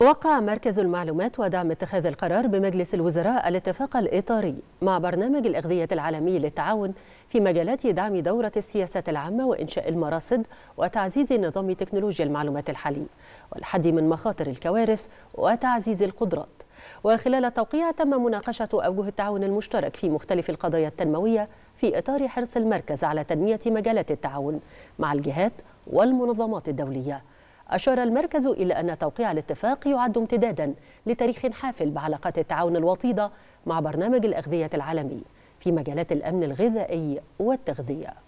وقع مركز المعلومات ودعم اتخاذ القرار بمجلس الوزراء الاتفاق الإطاري مع برنامج الأغذية العالمي للتعاون في مجالات دعم دورة السياسة العامة وإنشاء المراصد وتعزيز نظام تكنولوجيا المعلومات الحالي والحد من مخاطر الكوارث وتعزيز القدرات وخلال التوقيع تم مناقشة أوجه التعاون المشترك في مختلف القضايا التنموية في إطار حرص المركز على تنمية مجالات التعاون مع الجهات والمنظمات الدولية أشار المركز إلى أن توقيع الاتفاق يعد امتدادا لتاريخ حافل بعلاقات التعاون الوطيدة مع برنامج الأغذية العالمي في مجالات الأمن الغذائي والتغذية